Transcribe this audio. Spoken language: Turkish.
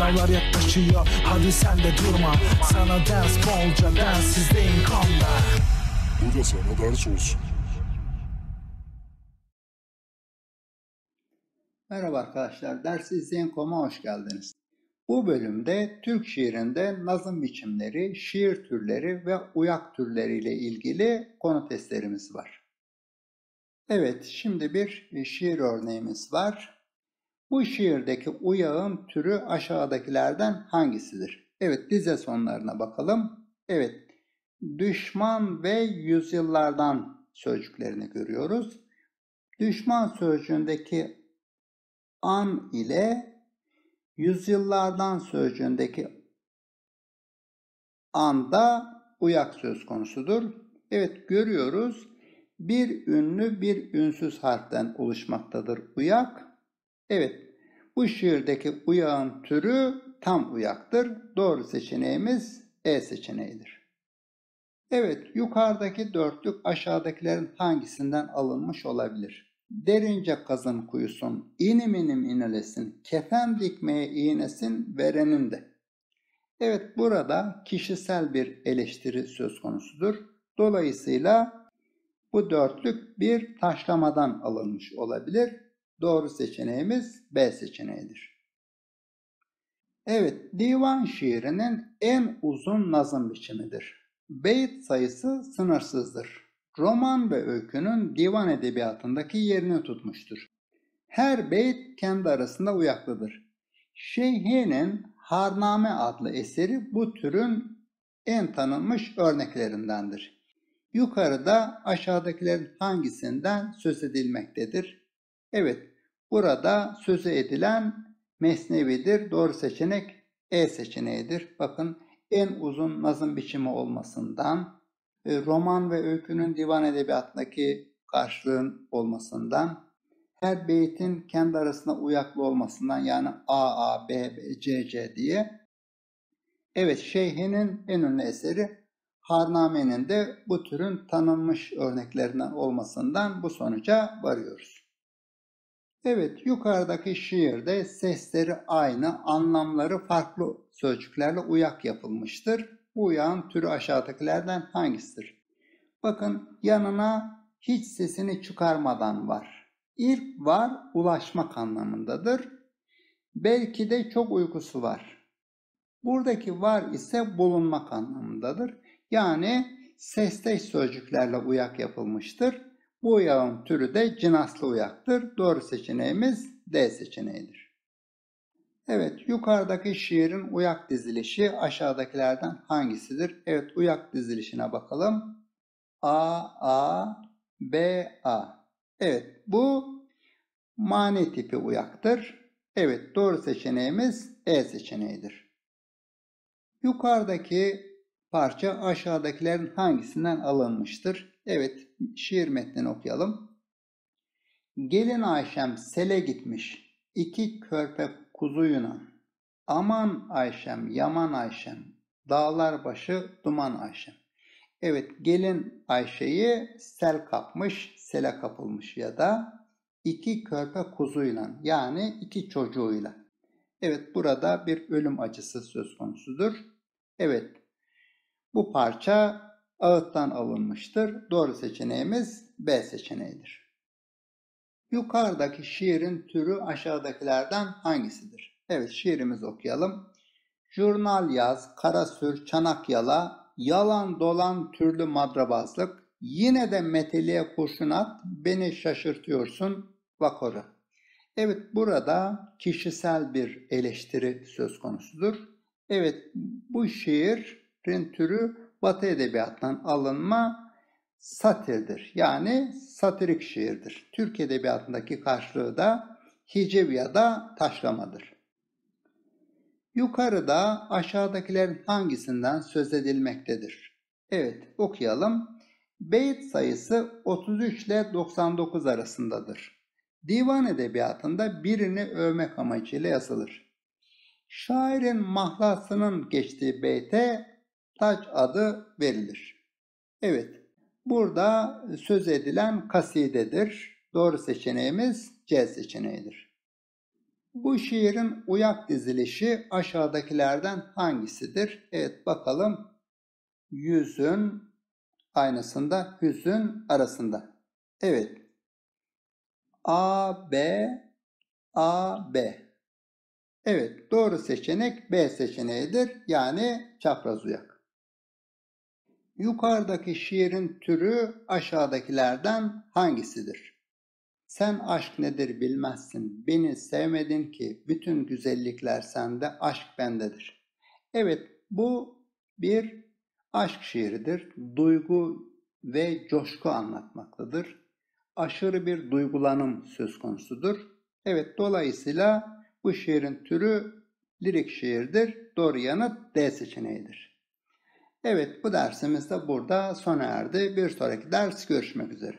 Sınavlar yaklaşıyor hadi sen de durma Sana ders bolca densizdeyim kanla Bu da sana ders olsun Merhaba arkadaşlar, ders izleyen koma hoş geldiniz. Bu bölümde Türk şiirinde nazım biçimleri, şiir türleri ve uyak türleriyle ilgili konu testlerimiz var. Evet, şimdi bir e, şiir örneğimiz var. Bu şiirdeki uyağın türü aşağıdakilerden hangisidir? Evet dize sonlarına bakalım. Evet düşman ve yüzyıllardan sözcüklerini görüyoruz. Düşman sözcüğündeki an ile yüzyıllardan sözcüğündeki anda uyak söz konusudur. Evet görüyoruz bir ünlü bir ünsüz harften oluşmaktadır uyak. Evet bu şiirdeki uyağın türü tam uyaktır. Doğru seçeneğimiz E seçeneğidir. Evet, yukarıdaki dörtlük aşağıdakilerin hangisinden alınmış olabilir? Derince kazın kuyusun, inim inim inelesin, kefen dikmeye iğnesin, verenin de. Evet, burada kişisel bir eleştiri söz konusudur. Dolayısıyla bu dörtlük bir taşlamadan alınmış olabilir Doğru seçeneğimiz B seçeneğidir. Evet, divan şiirinin en uzun nazım biçimidir. Beyt sayısı sınırsızdır. Roman ve öykünün divan edebiyatındaki yerini tutmuştur. Her beyt kendi arasında uyaklıdır. Şeyhi'nin Harname adlı eseri bu türün en tanınmış örneklerindendir. Yukarıda aşağıdakilerin hangisinden söz edilmektedir? Evet, burada sözü edilen mesnevidir. Doğru seçenek E seçeneğidir. Bakın en uzun nazım biçimi olmasından, e, roman ve öykünün divan edebiyatındaki karşılığın olmasından, her beytin kendi arasında uyaklı olmasından yani A, A, B, B C, C diye. Evet, Şeyhi'nin en ünlü eseri Harname'nin de bu türün tanınmış örneklerinden olmasından bu sonuca varıyoruz. Evet, yukarıdaki şiirde sesleri aynı, anlamları farklı sözcüklerle uyak yapılmıştır. Bu uyağın türü aşağıdakilerden hangisidir? Bakın yanına hiç sesini çıkarmadan var. İlk var ulaşmak anlamındadır. Belki de çok uykusu var. Buradaki var ise bulunmak anlamındadır. Yani sesteş sözcüklerle uyak yapılmıştır. Bu uyağın türü de cinaslı uyaktır. Doğru seçeneğimiz D seçeneğidir. Evet, yukarıdaki şiirin uyak dizilişi aşağıdakilerden hangisidir? Evet, uyak dizilişine bakalım. A, A, B, A. Evet, bu mane tipi uyaktır. Evet, doğru seçeneğimiz E seçeneğidir. Yukarıdaki parça aşağıdakilerin hangisinden alınmıştır? Evet, şiir metnini okuyalım. Gelin Ayşem sele gitmiş, iki körpe kuzuyuna. Aman Ayşem, yaman Ayşem, dağlar başı duman Ayşem. Evet, gelin Ayşe'yi sel kapmış, sele kapılmış ya da iki körpe kuzuyla yani iki çocuğuyla. Evet, burada bir ölüm acısı söz konusudur. Evet, bu parça ağıttan alınmıştır. Doğru seçeneğimiz B seçeneğidir. Yukarıdaki şiirin türü aşağıdakilerden hangisidir? Evet şiirimizi okuyalım. Jurnal yaz, kara sür, çanak yala, yalan dolan türlü madrabazlık, yine de meteliğe kurşun at, beni şaşırtıyorsun vakoru. Evet burada kişisel bir eleştiri söz konusudur. Evet bu şiir türü Batı edebiyattan alınma satirdir. Yani satirik şiirdir. Türk edebiyatındaki karşılığı da hiciv ya da taşlamadır. Yukarıda aşağıdakilerin hangisinden söz edilmektedir? Evet okuyalım. Beyt sayısı 33 ile 99 arasındadır. Divan edebiyatında birini övmek amacıyla yazılır. Şairin mahlasının geçtiği beyte taç adı verilir. Evet, burada söz edilen kasidedir. Doğru seçeneğimiz C seçeneğidir. Bu şiirin uyak dizilişi aşağıdakilerden hangisidir? Evet bakalım. Yüzün aynasında hüzün arasında. Evet. A, B, A, B. Evet doğru seçenek B seçeneğidir. Yani çapraz uyak. Yukarıdaki şiirin türü aşağıdakilerden hangisidir? Sen aşk nedir bilmezsin, beni sevmedin ki bütün güzellikler sende, aşk bendedir. Evet bu bir aşk şiiridir. Duygu ve coşku anlatmaktadır. Aşırı bir duygulanım söz konusudur. Evet dolayısıyla bu şiirin türü lirik şiirdir. Doğru yanıt D seçeneğidir. Evet bu dersimiz de burada sona erdi. Bir sonraki ders görüşmek üzere.